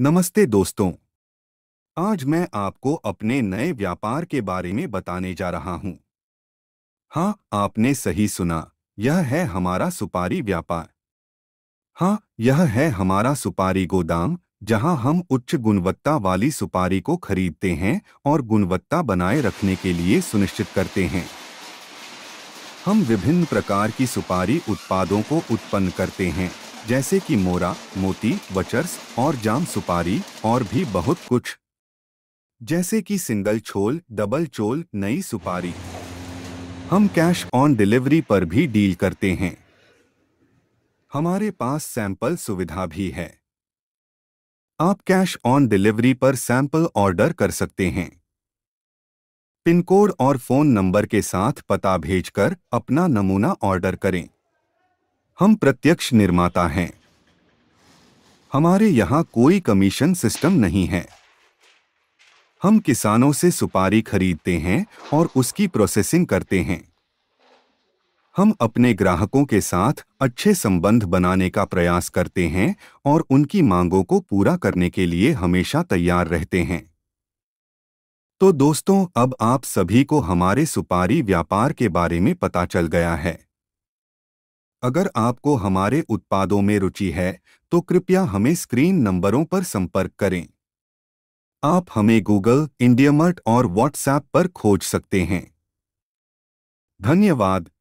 नमस्ते दोस्तों आज मैं आपको अपने नए व्यापार के बारे में बताने जा रहा हूं हाँ आपने सही सुना यह है हमारा सुपारी व्यापार हाँ यह है हमारा सुपारी गोदाम जहां हम उच्च गुणवत्ता वाली सुपारी को खरीदते हैं और गुणवत्ता बनाए रखने के लिए सुनिश्चित करते हैं हम विभिन्न प्रकार की सुपारी उत्पादों को उत्पन्न करते हैं जैसे कि मोरा मोती वचर्स और जाम सुपारी और भी बहुत कुछ जैसे कि सिंगल छोल डबल चोल नई सुपारी हम कैश ऑन डिलीवरी पर भी डील करते हैं हमारे पास सैंपल सुविधा भी है आप कैश ऑन डिलीवरी पर सैंपल ऑर्डर कर सकते हैं पिन कोड और फोन नंबर के साथ पता भेजकर अपना नमूना ऑर्डर करें हम प्रत्यक्ष निर्माता हैं हमारे यहाँ कोई कमीशन सिस्टम नहीं है हम किसानों से सुपारी खरीदते हैं और उसकी प्रोसेसिंग करते हैं हम अपने ग्राहकों के साथ अच्छे संबंध बनाने का प्रयास करते हैं और उनकी मांगों को पूरा करने के लिए हमेशा तैयार रहते हैं तो दोस्तों अब आप सभी को हमारे सुपारी व्यापार के बारे में पता चल गया है अगर आपको हमारे उत्पादों में रुचि है तो कृपया हमें स्क्रीन नंबरों पर संपर्क करें आप हमें गूगल इंडियामर्ट और व्हाट्सएप पर खोज सकते हैं धन्यवाद